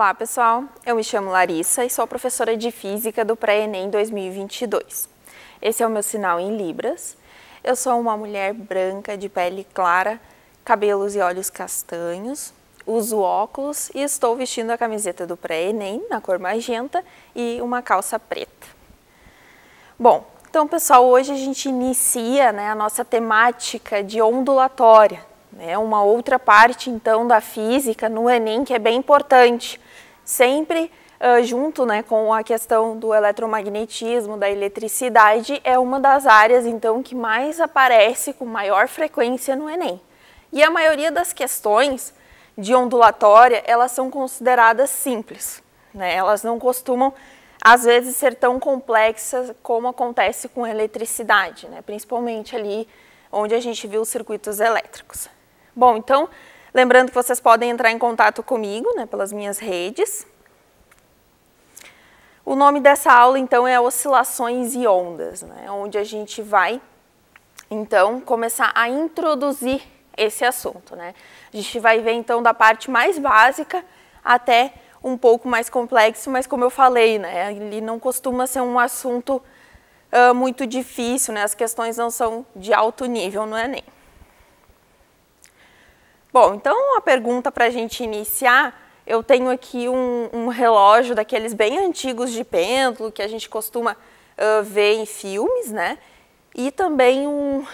Olá, pessoal. Eu me chamo Larissa e sou professora de Física do Pré-ENEM 2022. Esse é o meu sinal em libras. Eu sou uma mulher branca de pele clara, cabelos e olhos castanhos, uso óculos e estou vestindo a camiseta do pré-ENEM na cor magenta e uma calça preta. Bom, então pessoal, hoje a gente inicia né, a nossa temática de ondulatória, né, uma outra parte então da física no ENEM que é bem importante, sempre uh, junto né, com a questão do eletromagnetismo, da eletricidade, é uma das áreas então que mais aparece com maior frequência no Enem. E a maioria das questões de ondulatória, elas são consideradas simples, né? elas não costumam às vezes ser tão complexas como acontece com eletricidade, né? principalmente ali onde a gente viu os circuitos elétricos. Bom, então Lembrando que vocês podem entrar em contato comigo né, pelas minhas redes. O nome dessa aula, então, é Oscilações e Ondas, né, onde a gente vai, então, começar a introduzir esse assunto. Né? A gente vai ver, então, da parte mais básica até um pouco mais complexo, mas como eu falei, né, ele não costuma ser um assunto uh, muito difícil, né, as questões não são de alto nível, não é nem. Bom, então a pergunta para a gente iniciar, eu tenho aqui um, um, relógio daqueles bem antigos de pêndulo que a gente costuma uh, ver em filmes, né? E também um,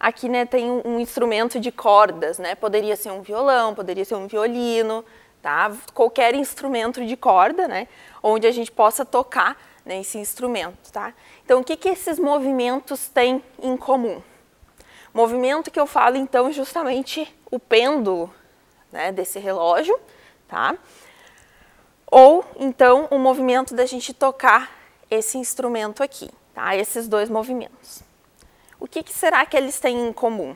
aqui né, tem um, um, instrumento de cordas, né? Poderia ser um violão, poderia ser um violino, tá? Qualquer instrumento de corda, né? Onde a gente possa tocar né, instrumento, tá? Então, o que, que esses movimentos têm em comum? Movimento que eu falo, então, justamente o pêndulo né, desse relógio, tá? Ou então o movimento da gente tocar esse instrumento aqui, tá? Esses dois movimentos. O que, que será que eles têm em comum?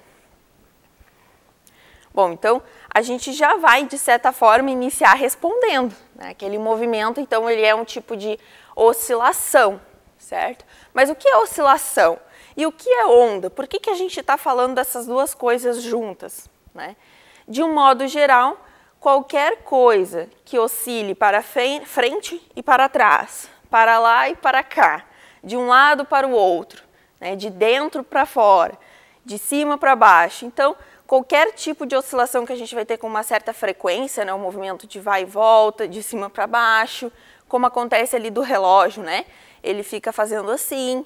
Bom, então a gente já vai, de certa forma, iniciar respondendo. Né? Aquele movimento, então, ele é um tipo de oscilação, certo? Mas o que é oscilação? E o que é onda? Por que, que a gente está falando dessas duas coisas juntas? Né? De um modo geral, qualquer coisa que oscile para frente e para trás, para lá e para cá, de um lado para o outro, né? de dentro para fora, de cima para baixo. Então, qualquer tipo de oscilação que a gente vai ter com uma certa frequência, né? movimento de vai e volta, de cima para baixo, como acontece ali do relógio, né? Ele fica fazendo assim,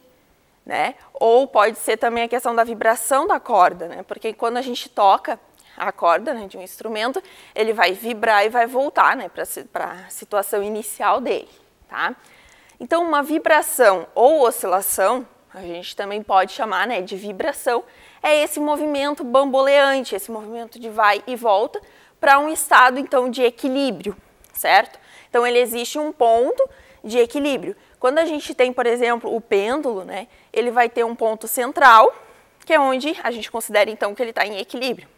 né? Ou pode ser também a questão da vibração da corda, né? Porque quando a gente toca, a corda né, de um instrumento, ele vai vibrar e vai voltar né, para a situação inicial dele. Tá? Então, uma vibração ou oscilação, a gente também pode chamar né, de vibração, é esse movimento bamboleante, esse movimento de vai e volta para um estado então de equilíbrio, certo? Então, ele existe um ponto de equilíbrio. Quando a gente tem, por exemplo, o pêndulo, né, ele vai ter um ponto central, que é onde a gente considera então que ele está em equilíbrio.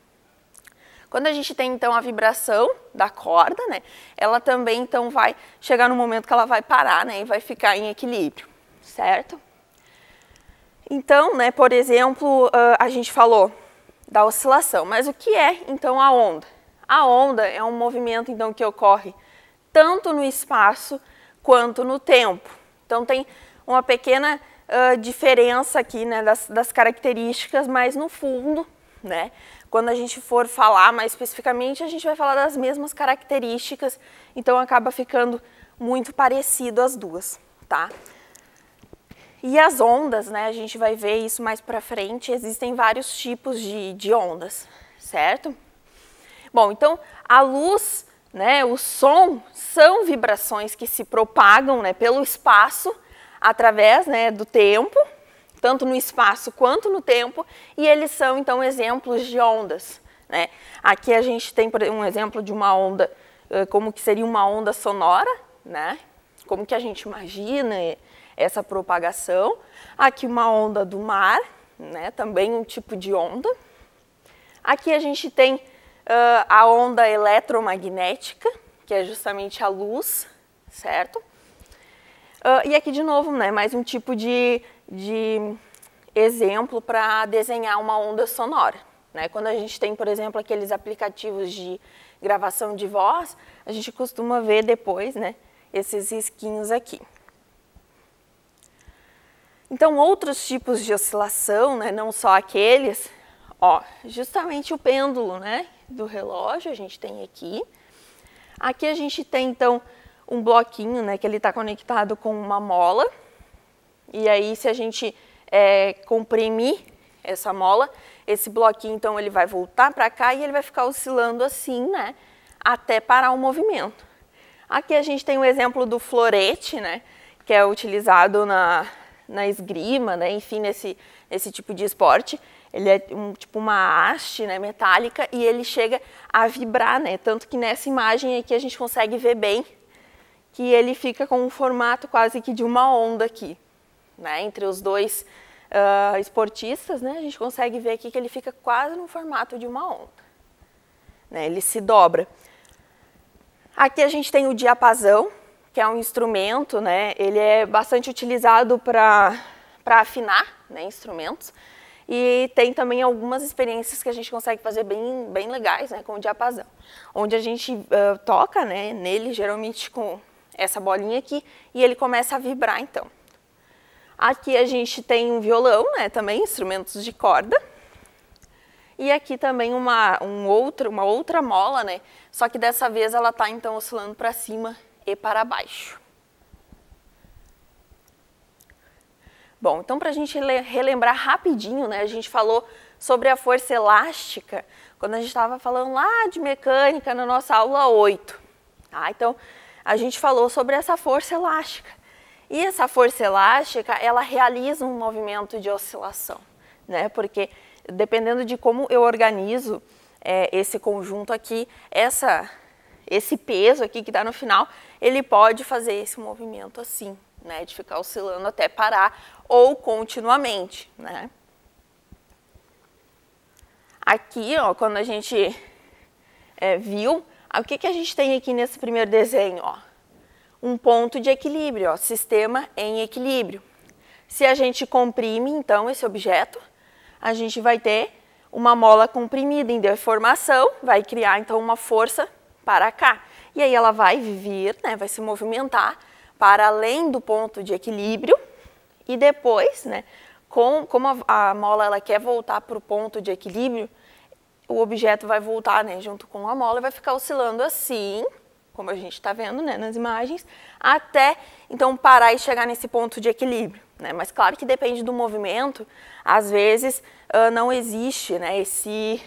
Quando a gente tem então a vibração da corda, né, ela também então vai chegar no momento que ela vai parar, né, e vai ficar em equilíbrio, certo? Então, né, por exemplo, a gente falou da oscilação, mas o que é então a onda? A onda é um movimento então que ocorre tanto no espaço quanto no tempo. Então tem uma pequena uh, diferença aqui né, das, das, características, mas no fundo, né, quando a gente for falar mais especificamente, a gente vai falar das mesmas características, então acaba ficando muito parecido as duas, tá? E as ondas, né, a gente vai ver isso mais para frente, existem vários tipos de, de ondas, certo? Bom, então a luz, né, o som são vibrações que se propagam né, pelo espaço através né, do tempo tanto no espaço quanto no tempo, e eles são então exemplos de ondas. Né? Aqui a gente tem um exemplo de uma onda, eh, como que seria uma onda sonora, né? como que a gente imagina eh, essa propagação. Aqui uma onda do mar, né? também um tipo de onda. Aqui a gente tem uh, a onda eletromagnética, que é justamente a luz, certo? Uh, e aqui de novo, né, mais um tipo de, de exemplo para desenhar uma onda sonora. Né? Quando a gente tem, por exemplo, aqueles aplicativos de gravação de voz, a gente costuma ver depois né, esses risquinhos aqui. Então, outros tipos de oscilação, né, não só aqueles, ó, justamente o pêndulo né, do relógio a gente tem aqui. Aqui a gente tem, então, um bloquinho, né, que ele está conectado com uma mola. E aí, se a gente é, comprimir essa mola, esse bloquinho, então, ele vai voltar para cá e ele vai ficar oscilando assim, né, até parar o movimento. Aqui a gente tem o um exemplo do florete, né, que é utilizado na, na esgrima, né, enfim, nesse, nesse tipo de esporte. Ele é um, tipo uma haste né, metálica e ele chega a vibrar, né? Tanto que nessa imagem aqui a gente consegue ver bem que ele fica com um formato quase que de uma onda aqui, né? Entre os dois uh, esportistas, né? A gente consegue ver aqui que ele fica quase no formato de uma onda. Né? Ele se dobra. Aqui a gente tem o diapasão, que é um instrumento, né? Ele é bastante utilizado para afinar né? instrumentos. E tem também algumas experiências que a gente consegue fazer bem, bem legais né, com o diapasão, onde a gente uh, toca né, nele geralmente com essa bolinha aqui, e ele começa a vibrar então. Aqui a gente tem um violão, né, também instrumentos de corda. E aqui também uma, um outro, uma outra mola, né? Só que dessa vez ela está então oscilando para cima e para baixo. Bom, então para a gente relembrar rapidinho, né? A gente falou sobre a força elástica quando a gente estava falando lá de mecânica na nossa aula 8. Tá? Então, a gente falou sobre essa força elástica. E essa força elástica, ela realiza um movimento de oscilação, né? Porque dependendo de como eu organizo é, esse conjunto aqui, essa, esse peso aqui que está no final, ele pode fazer esse movimento assim, né? De ficar oscilando até parar ou continuamente, né? Aqui, ó, quando a gente é, viu ah, o que, que a gente tem aqui nesse primeiro desenho? Ó? Um ponto de equilíbrio, ó, sistema em equilíbrio. Se a gente comprime, então, esse objeto, a gente vai ter uma mola comprimida em deformação, vai criar, então, uma força para cá. E aí ela vai vir, né, vai se movimentar para além do ponto de equilíbrio e depois, né, com, como a, a mola ela quer voltar para o ponto de equilíbrio, o objeto vai voltar né, junto com a mola e vai ficar oscilando assim, como a gente está vendo né, nas imagens, até então parar e chegar nesse ponto de equilíbrio. Né? Mas claro que depende do movimento, às vezes uh, não existe né, esse,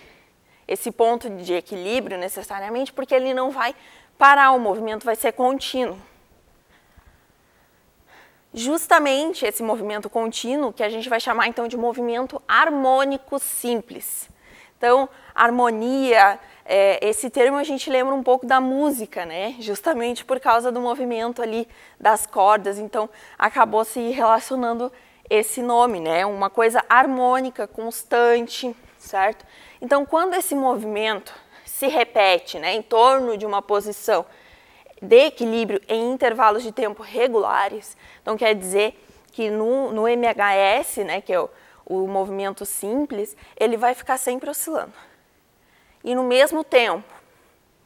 esse ponto de equilíbrio necessariamente, porque ele não vai parar, o movimento vai ser contínuo. Justamente esse movimento contínuo que a gente vai chamar então de movimento harmônico simples. Então, harmonia, é, esse termo a gente lembra um pouco da música, né? Justamente por causa do movimento ali das cordas, então acabou se relacionando esse nome, né? Uma coisa harmônica, constante, certo? Então, quando esse movimento se repete, né, em torno de uma posição de equilíbrio em intervalos de tempo regulares, então quer dizer que no, no MHS, né, que é o o movimento simples, ele vai ficar sempre oscilando. E no mesmo tempo,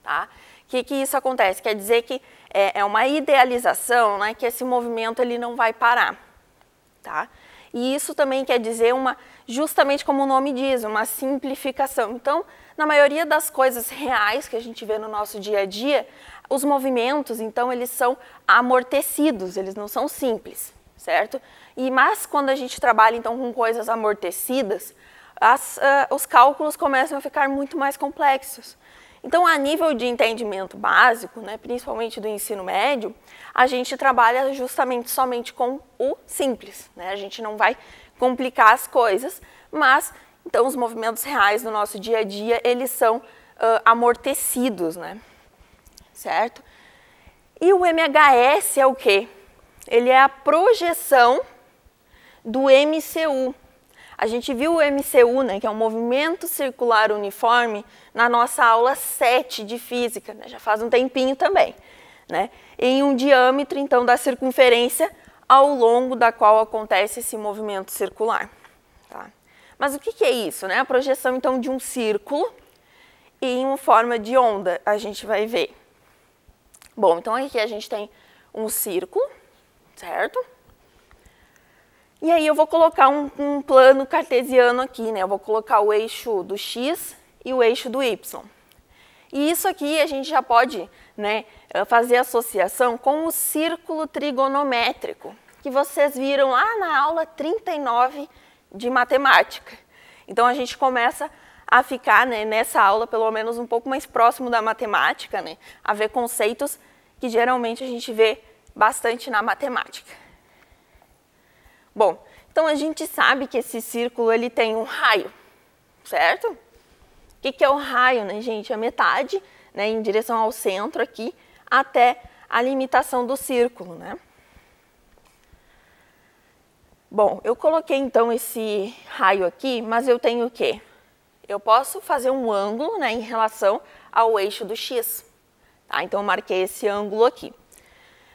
tá? O que, que isso acontece? Quer dizer que é, é, uma idealização, né? Que esse movimento ele não vai parar, tá? E isso também quer dizer uma, justamente como o nome diz, uma simplificação. Então, na maioria das coisas reais que a gente vê no nosso dia a dia, os movimentos, então, eles são amortecidos, eles não são simples certo? E mas quando a gente trabalha então com coisas amortecidas, as, uh, os cálculos começam a ficar muito mais complexos. Então, a nível de entendimento básico, né, principalmente do ensino médio, a gente trabalha justamente somente com o simples. Né? A gente não vai complicar as coisas, mas então os movimentos reais do nosso dia a dia eles são uh, amortecidos, né? certo? E o MHS é o quê? ele é a projeção do MCU. A gente viu o MCU, né, que é um movimento circular uniforme, na nossa aula 7 de física, né, já faz um tempinho também, né, em um diâmetro, então, da circunferência ao longo da qual acontece esse movimento circular. Tá? Mas o que, que é isso? Né? A projeção, então, de um círculo em uma forma de onda, a gente vai ver. Bom, então aqui a gente tem um círculo, certo? E aí eu vou colocar um, um plano cartesiano aqui, né? Eu vou colocar o eixo do x e o eixo do y. E isso aqui a gente já pode né, eh, fazer associação com o círculo trigonométrico, que vocês viram lá na aula 39 de matemática. Então a gente começa a ficar né, nessa aula, pelo menos um pouco mais próximo da matemática, né, a ver conceitos que geralmente a gente vê bastante na matemática. Bom, então a gente sabe que esse círculo ele tem um raio, certo? O que, que é o raio, né, gente? É a metade, né, em direção ao centro aqui, até a limitação do círculo, né? Bom, eu coloquei então esse raio aqui, mas eu tenho o quê? Eu posso fazer um ângulo né, em relação ao eixo do x. Tá? Então, eu marquei esse ângulo aqui.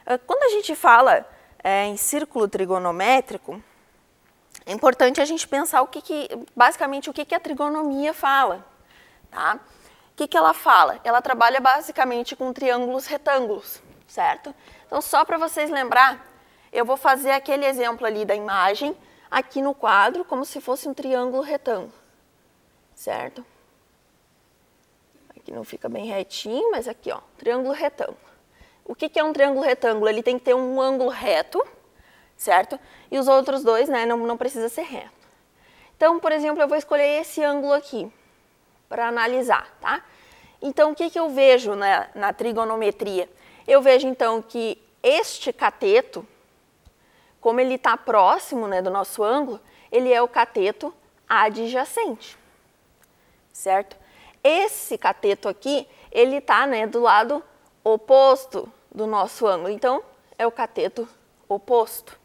Ah, quando a gente fala é, em círculo trigonométrico, é importante a gente pensar o que, que basicamente o que, que a trigonomia fala. Tá? O que, que ela fala? Ela trabalha basicamente com triângulos retângulos, certo? Então, só para vocês lembrar, eu vou fazer aquele exemplo ali da imagem aqui no quadro, como se fosse um triângulo retângulo, certo? Aqui não fica bem retinho, mas aqui, ó, triângulo retângulo. O que, que é um triângulo retângulo? Ele tem que ter um ângulo reto, certo? E os outros dois, né, não, não precisa ser reto. Então, por exemplo, eu vou escolher esse ângulo aqui para analisar, tá? Então, o que, que eu vejo na, na trigonometria? Eu vejo, então, que este cateto, como ele está próximo né, do nosso ângulo, ele é o cateto adjacente, certo? Esse cateto aqui, ele está né, do lado oposto do nosso ângulo. Então, é o cateto oposto.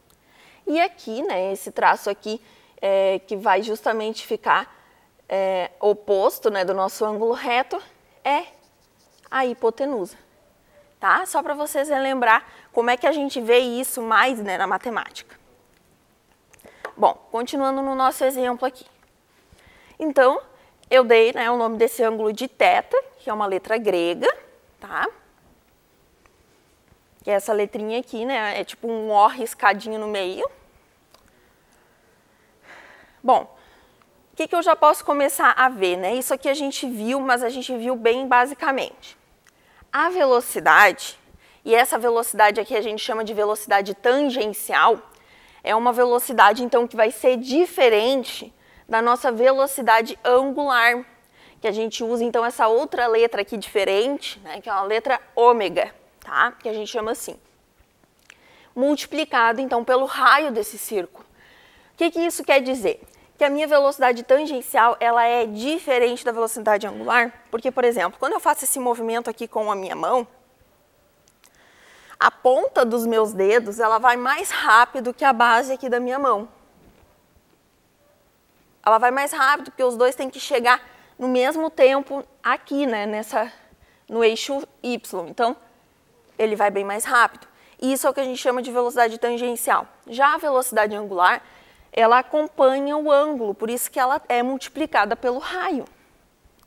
E aqui, né, esse traço aqui, é, que vai justamente ficar é, oposto né, do nosso ângulo reto, é a hipotenusa. Tá? Só para vocês relembrar como é que a gente vê isso mais né, na matemática. Bom, continuando no nosso exemplo aqui. Então, eu dei né, o nome desse ângulo de teta, que é uma letra grega, tá? que é essa letrinha aqui, né? É tipo um O riscadinho no meio. Bom, o que, que eu já posso começar a ver, né? Isso aqui a gente viu, mas a gente viu bem basicamente. A velocidade, e essa velocidade aqui a gente chama de velocidade tangencial, é uma velocidade, então, que vai ser diferente da nossa velocidade angular, que a gente usa, então, essa outra letra aqui diferente, né, que é uma letra ômega tá? Que a gente chama assim. Multiplicado, então, pelo raio desse círculo. O que, que isso quer dizer? que a minha velocidade tangencial ela é diferente da velocidade angular, porque, por exemplo, quando eu faço esse movimento aqui com a minha mão, a ponta dos meus dedos ela vai mais rápido que a base aqui da minha mão. Ela vai mais rápido porque os dois têm que chegar no mesmo tempo aqui, né, nessa, no eixo Y. Então, ele vai bem mais rápido. E isso é o que a gente chama de velocidade tangencial. Já a velocidade angular, ela acompanha o ângulo, por isso que ela é multiplicada pelo raio,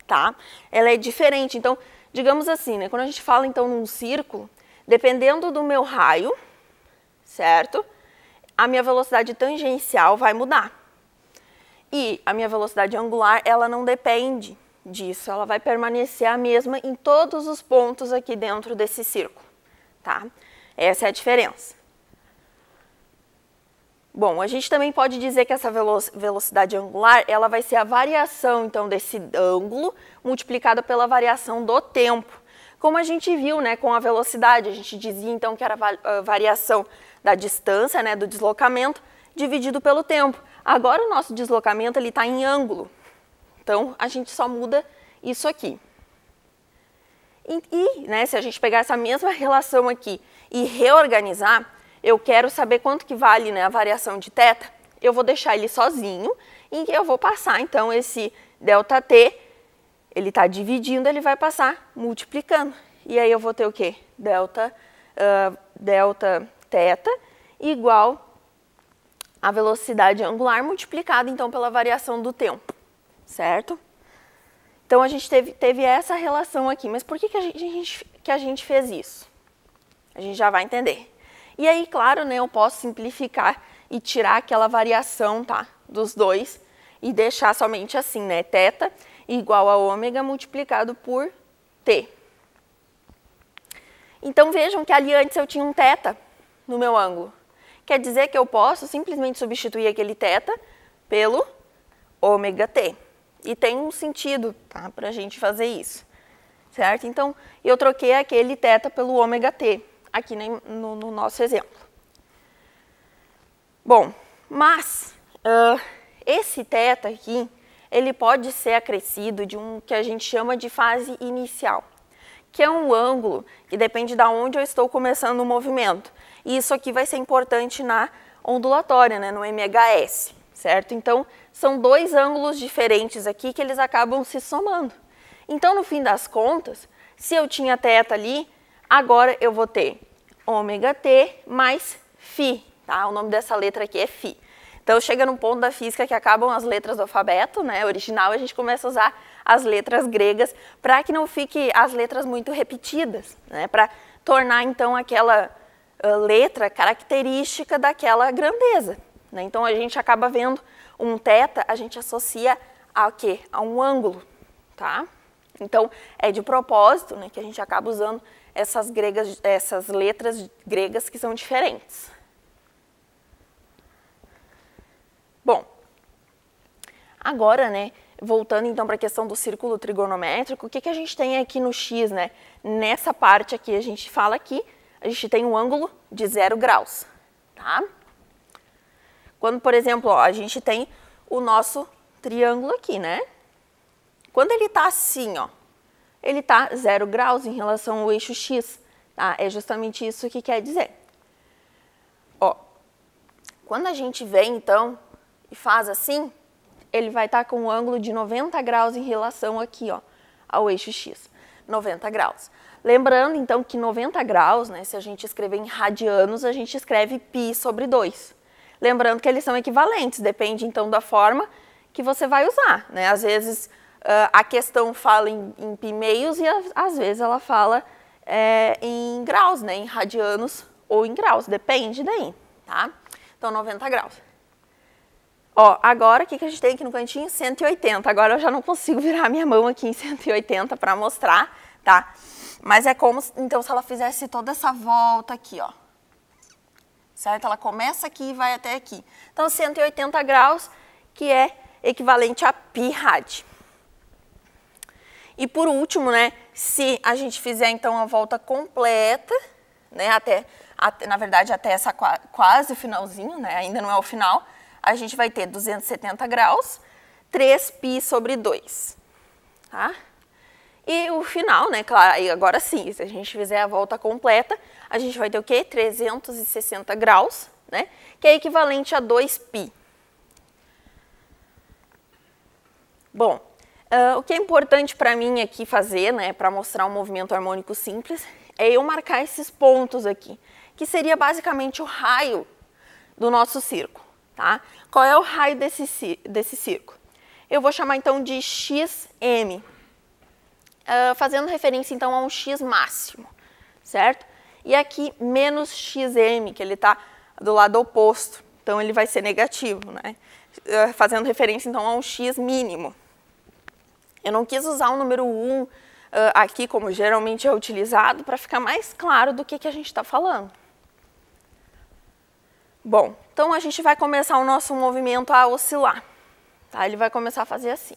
tá? Ela é diferente. Então, digamos assim, né? Quando a gente fala então num círculo, dependendo do meu raio, certo? A minha velocidade tangencial vai mudar. E a minha velocidade angular, ela não depende disso, ela vai permanecer a mesma em todos os pontos aqui dentro desse círculo tá? Essa é a diferença. Bom, a gente também pode dizer que essa velocidade angular, ela vai ser a variação, então, desse ângulo multiplicada pela variação do tempo. Como a gente viu, né, com a velocidade, a gente dizia, então, que era a variação da distância, né, do deslocamento, dividido pelo tempo. Agora, o nosso deslocamento, ele está em ângulo. Então, a gente só muda isso aqui. E, e né, se a gente pegar essa mesma relação aqui e reorganizar, eu quero saber quanto que vale né, a variação de θ, eu vou deixar ele sozinho e eu vou passar então esse ΔT, ele está dividindo, ele vai passar multiplicando. E aí eu vou ter o quê? Delta, uh, delta igual a velocidade angular multiplicada então pela variação do tempo, certo? Então a gente teve, teve essa relação aqui. Mas por que, que, a gente, que a gente fez isso? A gente já vai entender. E aí, claro, né, eu posso simplificar e tirar aquela variação tá, dos dois e deixar somente assim, né? Teta igual a ômega multiplicado por t. Então vejam que ali antes eu tinha um teta no meu ângulo. Quer dizer que eu posso simplesmente substituir aquele teta pelo ômega t. E tem um sentido tá, para a gente fazer isso, certo? Então, eu troquei aquele θ pelo ômega t, aqui no, no, nosso exemplo. Bom, mas uh, esse θ aqui, ele pode ser acrescido de um que a gente chama de fase inicial, que é um ângulo que depende de onde eu estou começando o movimento. E isso aqui vai ser importante na ondulatória, né, no MHS certo? Então, são dois ângulos diferentes aqui que eles acabam se somando. Então, no fim das contas, se eu tinha θ ali, agora eu vou ter ômega t mais φ, tá? O nome dessa letra aqui é φ. Então, chega num ponto da física que acabam as letras do alfabeto, né, original, a gente começa a usar as letras gregas para que não fique as letras muito repetidas, né, para tornar, então, aquela letra característica daquela grandeza. Né? Então a gente acaba vendo um teta, a gente associa a quê? A um ângulo, tá? Então é de propósito né, que a gente acaba usando essas, gregas, essas letras gregas que são diferentes. Bom, agora, né, voltando então para a questão do círculo trigonométrico, o que, que a gente tem aqui no x, né? Nessa parte aqui, a gente fala que a gente tem um ângulo de zero graus, tá? Quando, por exemplo, ó, a gente tem o nosso triângulo aqui, né? Quando ele está assim, ó, ele está zero graus em relação ao eixo X. Tá? É justamente isso que quer dizer. Ó, quando a gente vem, então, e faz assim, ele vai estar tá com um ângulo de 90 graus em relação aqui, ó, ao eixo X. 90 graus. Lembrando, então, que 90 graus, né, se a gente escrever em radianos, a gente escreve π sobre 2. Lembrando que eles são equivalentes, depende então da forma que você vai usar. Né? Às vezes uh, a questão fala em, em pimeios e a, às vezes ela fala é, em graus, né? em radianos ou em graus, depende daí. Tá? Então 90 graus. Ó, agora o que, que a gente tem aqui no cantinho? 180. Agora eu já não consigo virar a minha mão aqui em 180 para mostrar, tá? Mas é como, então, se ela fizesse toda essa volta aqui, ó certo? Ela começa aqui e vai até aqui. Então, 180 graus, que é equivalente a pi rad. E por último, né, se a gente fizer então a volta completa, né, até, até na verdade até essa quase o finalzinho, né, ainda não é o final, a gente vai ter 270 graus, 3π sobre 2, tá? E o final, né? Claro, e agora sim, se a gente fizer a volta completa, a gente vai ter o quê? 360 graus, né? Que é equivalente a 2π. Bom, uh, o que é importante para mim aqui fazer, né, para mostrar um movimento harmônico simples, é eu marcar esses pontos aqui, que seria basicamente o raio do nosso círculo, tá? Qual é o raio desse, desse círculo? Eu vou chamar então de xm, uh, fazendo referência então a um x máximo, certo? E aqui menos xm, que ele está do lado oposto, então ele vai ser negativo, né? Uh, fazendo referência então a um x mínimo. Eu não quis usar o número 1 uh, ah, aqui, como geralmente é utilizado, para ficar mais claro do que, que a gente está falando. Bom, então a gente vai começar o nosso movimento a oscilar. Tá? Ele vai começar a fazer assim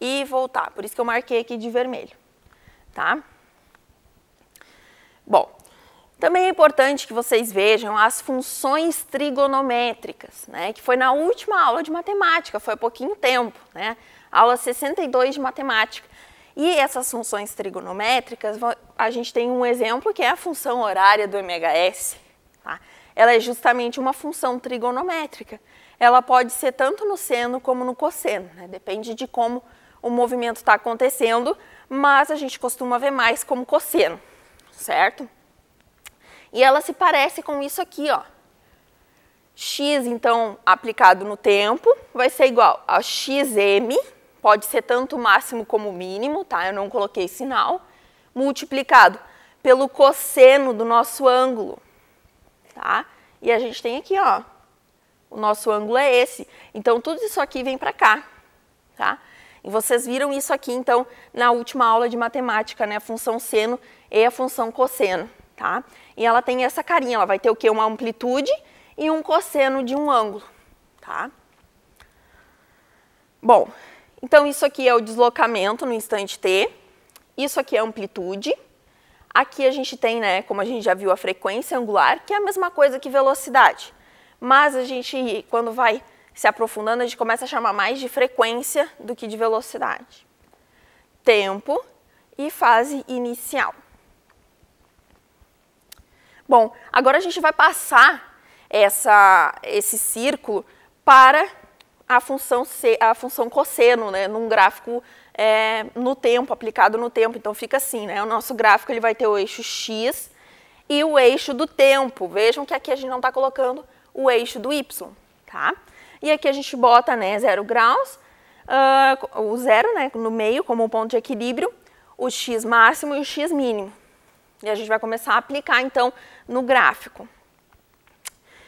e voltar. Por isso que eu marquei aqui de vermelho, tá? Bom, também é importante que vocês vejam as funções trigonométricas, né? Que foi na última aula de matemática, foi há pouquinho tempo, né? Aula 62 de matemática. E essas funções trigonométricas, a gente tem um exemplo que é a função horária do MHS. Tá? Ela é justamente uma função trigonométrica. Ela pode ser tanto no seno como no cosseno, né? depende de como o movimento está acontecendo, mas a gente costuma ver mais como cosseno, certo? E ela se parece com isso aqui, ó. X, então, aplicado no tempo, vai ser igual a xm, pode ser tanto o máximo como o mínimo, tá? Eu não coloquei sinal, multiplicado pelo cosseno do nosso ângulo, tá? E a gente tem aqui, ó, o nosso ângulo é esse. Então, tudo isso aqui vem para cá, tá? Vocês viram isso aqui, então, na última aula de matemática, né? A função seno e a função cosseno, tá? E ela tem essa carinha, ela vai ter o quê? Uma amplitude e um cosseno de um ângulo, tá? Bom, então isso aqui é o deslocamento no instante t, isso aqui é a amplitude, aqui a gente tem, né, como a gente já viu, a frequência angular, que é a mesma coisa que velocidade. Mas a gente, quando vai se aprofundando, a gente começa a chamar mais de frequência do que de velocidade. Tempo e fase inicial. Bom, agora a gente vai passar essa, esse círculo para a função, C, a função cosseno, né, num gráfico é, no tempo, aplicado no tempo. Então fica assim, né, o nosso gráfico ele vai ter o eixo x e o eixo do tempo. Vejam que aqui a gente não está colocando o eixo do y, tá? E aqui a gente bota né, 0 graus, uh, o zero né, no meio como ponto de equilíbrio, o x máximo e o x mínimo. E a gente vai começar a aplicar então no gráfico.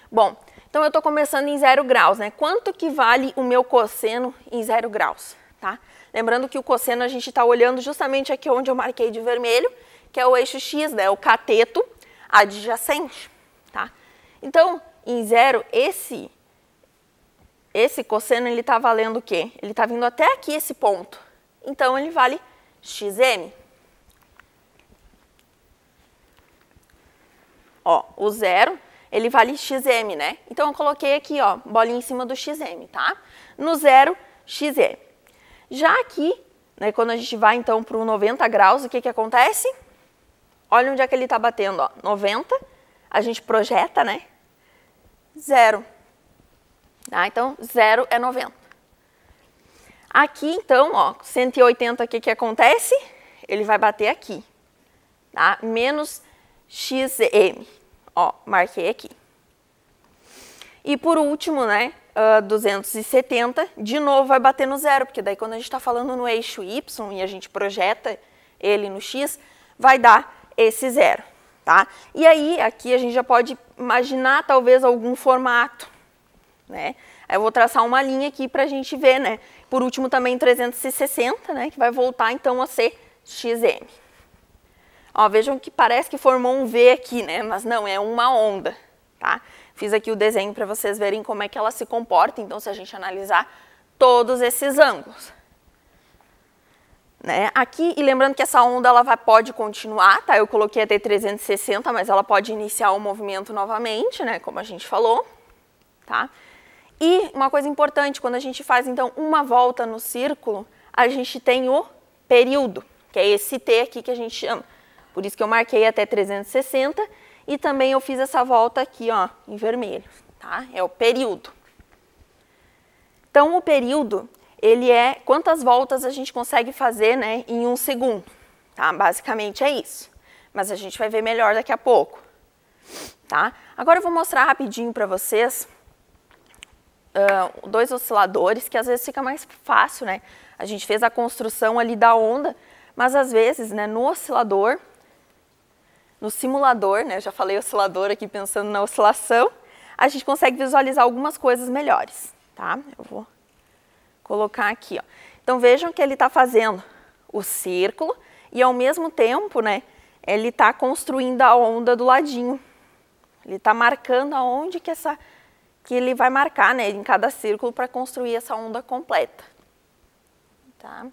Bom, então eu estou começando em zero graus, né? Quanto que vale o meu cosseno em zero graus, tá? Lembrando que o cosseno a gente está olhando justamente aqui onde eu marquei de vermelho, que é o eixo x, né? O cateto adjacente, tá? Então, em zero, esse esse cosseno ele está valendo o quê? Ele está vindo até aqui esse ponto. Então ele vale xm. Ó, o zero ele vale xm, né? Então eu coloquei aqui, ó, bolinha em cima do xm, tá? No zero, xm. Já aqui, né, quando a gente vai então para o 90 graus, o que que acontece? Olha onde é que ele está batendo, ó, 90. A gente projeta, né? Zero. Tá? Então, 0 é 90. Aqui, então, ó, 180, o que, que acontece? Ele vai bater aqui, tá? menos xm. Ó, marquei aqui. E por último, né, uh, ah, 270, de novo vai bater no zero, porque daí quando a gente está falando no eixo y e a gente projeta ele no x, vai dar esse zero. Tá? E aí, aqui a gente já pode imaginar talvez algum formato, né? Aí eu vou traçar uma linha aqui para a gente ver, né? Por último também 360, né? Que vai voltar então a ser xm. Ó, vejam que parece que formou um V aqui, né? Mas não, é uma onda, tá? Fiz aqui o desenho para vocês verem como é que ela se comporta. Então, se a gente analisar todos esses ângulos. Né? Aqui, e lembrando que essa onda ela vai, pode continuar, tá? Eu coloquei até 360, mas ela pode iniciar o movimento novamente, né? Como a gente falou, tá? E uma coisa importante, quando a gente faz então uma volta no círculo, a gente tem o período, que é esse T aqui que a gente chama. Por isso que eu marquei até 360 e também eu fiz essa volta aqui, ó, em vermelho, tá? É o período. Então, o período, ele é quantas voltas a gente consegue fazer, né, em um segundo, tá? Basicamente é isso. Mas a gente vai ver melhor daqui a pouco, tá? Agora eu vou mostrar rapidinho para vocês uh, dois osciladores, que às vezes fica mais fácil, né? A gente fez a construção ali da onda, mas às vezes, né, no oscilador, no simulador, né, já falei oscilador aqui pensando na oscilação, a gente consegue visualizar algumas coisas melhores, tá? Eu vou colocar aqui, ó. Então vejam que ele está fazendo o círculo e ao mesmo tempo, né, ele está construindo a onda do ladinho. Ele está marcando aonde que essa que ele vai marcar né, em cada círculo para construir essa onda completa. Tá?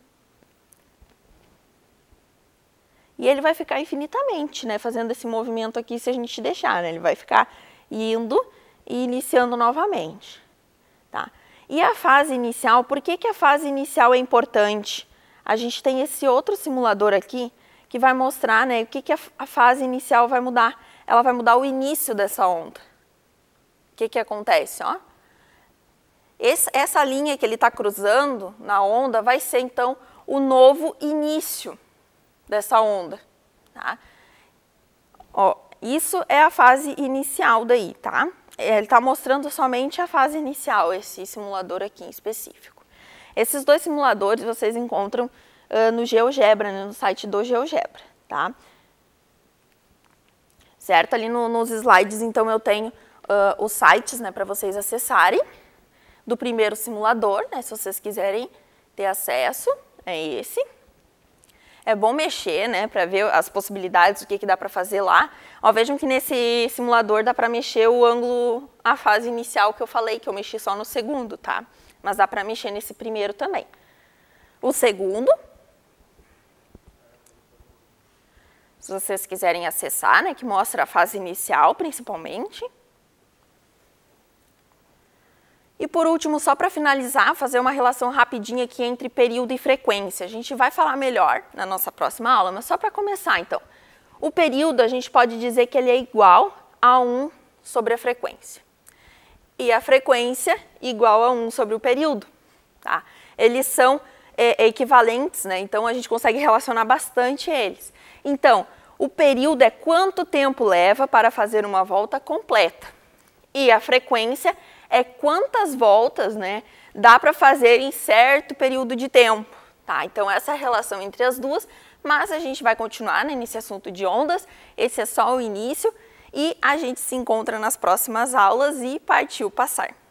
E ele vai ficar infinitamente, né, fazendo esse movimento aqui, se a gente deixar, né, ele vai ficar indo e iniciando novamente. Tá? E a fase inicial, por que, que a fase inicial é importante? A gente tem esse outro simulador aqui, que vai mostrar né, o que, que a, a fase inicial vai mudar. Ela vai mudar o início dessa onda que, que acontece? Ó? Esse, essa linha que ele está cruzando na onda vai ser, então, o novo início dessa onda. Tá? Ó, isso é a fase inicial daí, tá? É, ele está mostrando somente a fase inicial, esse simulador aqui em específico. Esses dois simuladores vocês encontram uh, no GeoGebra, né, no site do GeoGebra, tá? Certo? Ali no, nos slides, então, eu tenho uh, os sites né, para vocês acessarem do primeiro simulador, né, se vocês quiserem ter acesso, é esse. É bom mexer né, para ver as possibilidades, o que, que dá para fazer lá. Ó, vejam que nesse simulador dá para mexer o ângulo, a fase inicial que eu falei, que eu mexi só no segundo, tá? Mas dá para mexer nesse primeiro também. O segundo, se vocês quiserem acessar, né, que mostra a fase inicial principalmente. E por último, só para finalizar, fazer uma relação rapidinha aqui entre período e frequência. A gente vai falar melhor na nossa próxima aula, mas só para começar então. O período a gente pode dizer que ele é igual a 1 sobre a frequência. E a frequência igual a 1 sobre o período. Tá? Eles são é, equivalentes, né? então a gente consegue relacionar bastante eles. Então, o período é quanto tempo leva para fazer uma volta completa. E a frequência é quantas voltas né, dá para fazer em certo período de tempo. Tá? Então, essa relação entre as duas, mas a gente vai continuar né, nesse assunto de ondas, esse é só o início, e a gente se encontra nas próximas aulas e partiu passar.